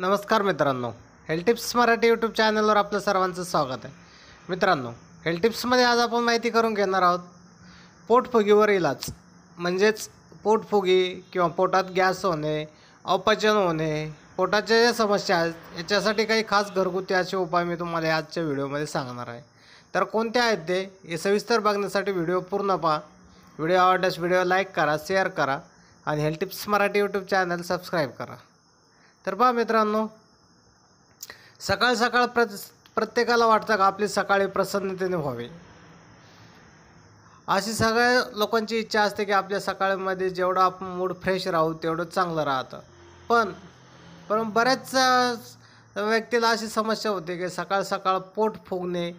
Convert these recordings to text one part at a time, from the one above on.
नमस्कार मित्रांनो हेल्टिप्स मराठी यूट्यूब चॅनलवर आपलं सर्वांचं स्वागत आहे मित्रांनो हेल्टिप्समध्ये आज आपण माहिती करून घेणार आहोत पोटफुगीवर इलाज म्हणजेच पोटफुगी किंवा पोटात गॅस होणे अपचन होणे पोटाच्या ज्या समस्या आहेत याच्यासाठी काही खास घरगुती असे उपाय मी तुम्हाला आजच्या व्हिडिओमध्ये सांगणार आहे तर कोणते आहेत ते हे सविस्तर बघण्यासाठी व्हिडिओ पूर्ण पहा व्हिडिओ आवडल्यास व्हिडिओ लाईक करा शेअर करा आणि health tips Marathi YouTube channel subscribe करा तर पहा मित्रांनो सकाळ सकाळ प्र प्रत्येकाला वाटतं का आपली सकाळी प्रसन्नतेने व्हावी अशी सगळ्या लोकांची इच्छा असते की आपल्या सकाळीमध्ये जेवढं आपण मूड फ्रेश राहू तेवढं चांगलं राहतं पण पण बऱ्याच व्यक्तीला अशी समस्या होते की सकाळ सकाळ पोट फुगणे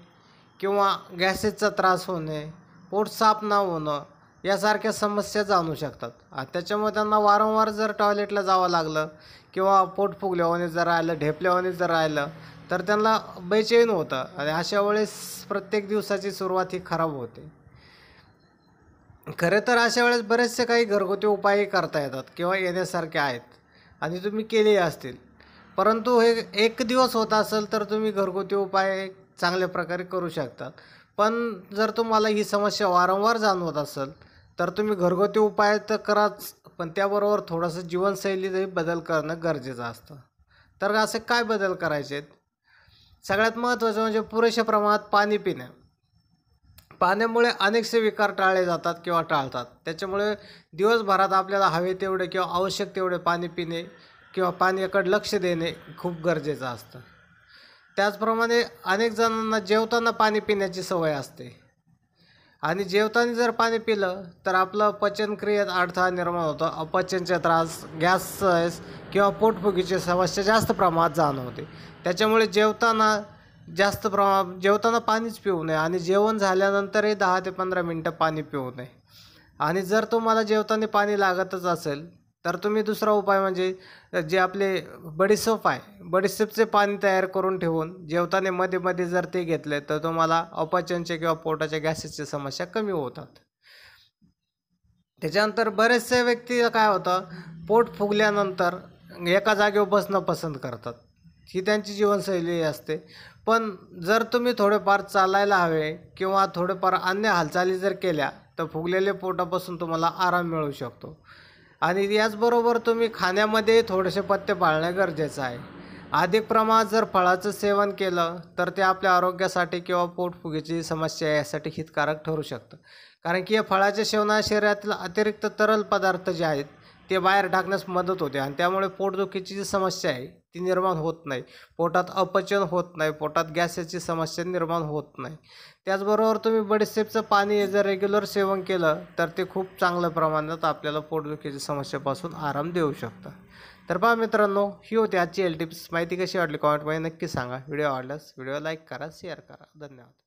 किंवा गॅसेसचा त्रास होणे पोट साफ न होणं यासारख्या समस्या जाणू शकतात त्याच्यामुळे त्यांना वारंवार जर टॉयलेटला जावं लागलं किंवा पोट फुगल्यावानी जर राहिलं ढेपल्यावानी जर राहिलं तर त्यांना बेचैन होतं आणि अशा वेळेस प्रत्येक दिवसाची सुरुवात ही खराब होते खरे तर अशा वेळेस बरेचसे काही घरगुती उपायही करता येतात किंवा येण्यासारखे आहेत आणि तुम्ही केले असतील परंतु हे एक दिवस होत असेल तर तुम्ही घरगुती उपाय चांगल्या प्रकारे करू शकतात पण जर तुम्हाला ही समस्या वारंवार जाणवत असेल तर तुम्ही घरगुती उपाय तर कराच पण त्याबरोबर थोडंसं जीवनशैलीतही बदल करणं गरजेचं असतं तर असे काय बदल करायचे सगळ्यात महत्त्वाचं म्हणजे पुरेशा प्रमाणात पाणी पिणे पाण्यामुळे अनेकसे विकार टाळले जातात किंवा टाळतात त्याच्यामुळे दिवसभरात आपल्याला हवे तेवढे किंवा आवश्यक तेवढे पाणी पिणे किंवा पाण्याकडे लक्ष देणे खूप गरजेचं असतं त्याचप्रमाणे अनेक जणांना जेवताना पाणी पिण्याची सवय असते आणि जेवताना जर पाणी पिलं तर आपलं पचनक्रियेत अडथळा निर्माण होतो अपचनचे त्रास गॅस किंवा पोटफुगीची समस्या जास्त प्रमाणात जाणवते त्याच्यामुळे जेवताना जास्त प्रमा जेवताना पाणीच पिऊ नये आणि जेवण झाल्यानंतरही दहा ते पंधरा मिनटं पाणी पिऊ नये आणि जर तुम्हाला जेवताना पाणी लागतच असेल तर तुम्ही दुसरा उपाय म्हणजे जे आपले बडीसप आहे बडीसपचे पाणी तयार करून ठेवून जेवताना मध्ये मध्ये जर ते घेतले तर तुम्हाला अपचनचे किंवा पोटाच्या गॅसेसची समस्या कमी होतात त्याच्यानंतर बरेचसे व्यक्ती काय होतं पोट फुगल्यानंतर एका जागेवर बसणं पसंत करतात ही त्यांची जीवनशैली असते पण जर तुम्ही थोडेफार चालायला हवे किंवा थोडेफार अन्य हालचाली जर केल्या तर फुगलेल्या पोटापासून तुम्हाला आराम मिळू शकतो आणि याचबरोबर तुम्ही खाण्यामध्ये थोडेसे पत्ते पाळणे गरजेचं आहे अधिक प्रमाणात जर फळाचं सेवन केलं तर ते आपल्या आरोग्यासाठी किंवा पोटफुगीची समस्या यासाठी हितकारक ठरू शकतं कारण की या फळाच्या सेवना शरीरातील अतिरिक्त तरल पदार्थ जे आहेत ते बाहेर टाकण्यास मदत होते आणि त्यामुळे पोटदुखीची जी समस्या आहे ती निर्माण होत नाही पोटात अपचन होत नाही पोटात गॅसेसची समस्या निर्माण होत नाही त्याचबरोबर तुम्ही बडीशेपचं पाणी जर रेग्युलर सेवन केलं तर ते खूप चांगल्या प्रमाणात आपल्याला पोटदुखीच्या समस्येपासून आराम देऊ शकतं तर पहा मित्रांनो ही होती आजची एल टिप्स माहिती कशी वाटली कॉमेंटमध्ये नक्की सांगा व्हिडिओ आवडल्यास व्हिडिओ लाईक करा शेअर करा धन्यवाद